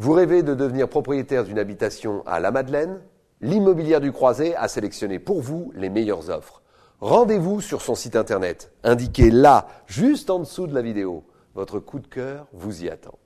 Vous rêvez de devenir propriétaire d'une habitation à La Madeleine L'immobilière du Croisé a sélectionné pour vous les meilleures offres. Rendez-vous sur son site internet, indiqué là, juste en dessous de la vidéo. Votre coup de cœur vous y attend.